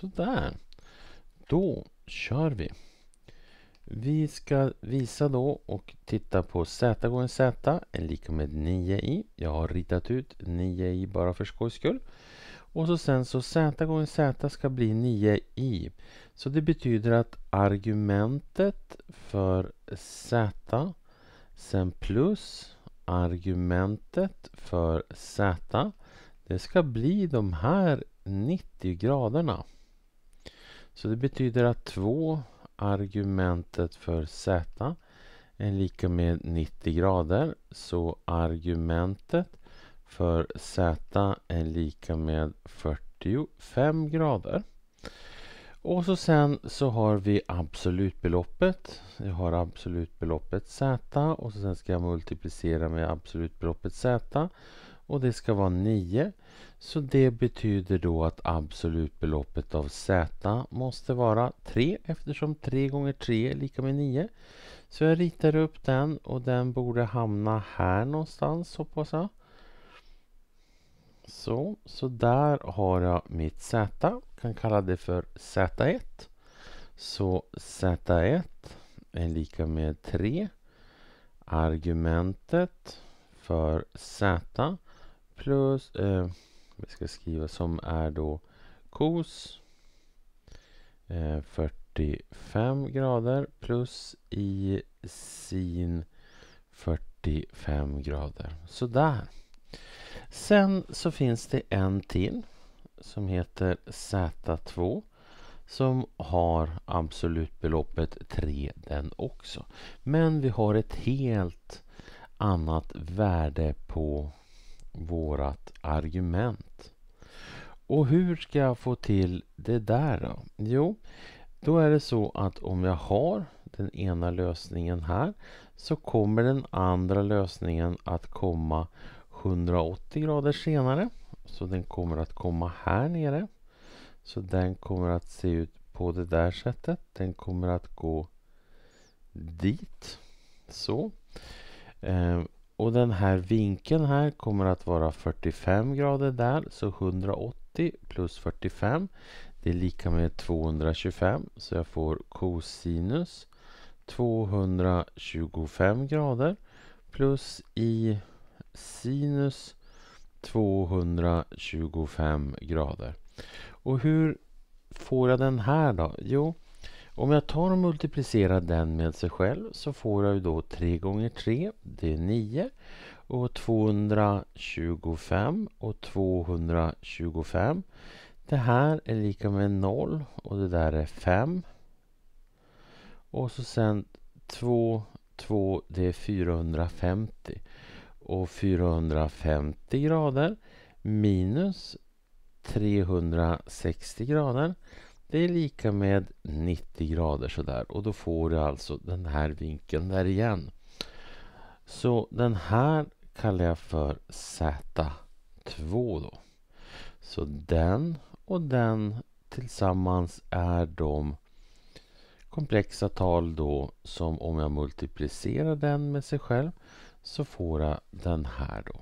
Sådär. Då kör vi. Vi ska visa då och titta på z gånger z är lika med 9i. Jag har ritat ut 9i bara för skojs skull. Och så sen så z gånger z ska bli 9i. Så det betyder att argumentet för z sen plus argumentet för z det ska bli de här 90 graderna. Så det betyder att 2 argumentet för z är lika med 90 grader. Så argumentet för z är lika med 45 grader. Och så sen så har vi absolutbeloppet. Jag har absolutbeloppet z och så sen ska jag multiplicera med absolutbeloppet z och det ska vara 9. Så det betyder då att absolutbeloppet av Z måste vara 3 eftersom 3 gånger 3 är lika med 9. Så jag ritar upp den och den borde hamna här någonstans hoppas jag. Så, så där har jag mitt Z. Jag kan kalla det för Z1. Så Z1 är lika med 3. Argumentet för Z plus, eh, vi ska skriva som är då kos eh, 45 grader plus i sin 45 grader. Sådär. Sen så finns det en till som heter Z2 som har absolutbeloppet 3 den också. Men vi har ett helt annat värde på vårat argument. Och hur ska jag få till det där då? Jo, då är det så att om jag har den ena lösningen här så kommer den andra lösningen att komma 180 grader senare. Så den kommer att komma här nere. Så den kommer att se ut på det där sättet. Den kommer att gå dit. Så. Eh, och den här vinkeln här kommer att vara 45 grader där, så 180 plus 45 det är lika med 225, så jag får cosinus 225 grader plus i sinus 225 grader. Och hur får jag den här då? Jo, om jag tar och multiplicerar den med sig själv så får jag ju då 3 gånger 3, det är 9. Och 225 och 225. Det här är lika med 0 och det där är 5. Och så sen 2, 2 det är 450. Och 450 grader minus 360 grader det är lika med 90 grader sådär och då får du alltså den här vinkeln där igen. Så den här kallar jag för Z2 då. Så den och den tillsammans är de komplexa tal då som om jag multiplicerar den med sig själv så får jag den här då.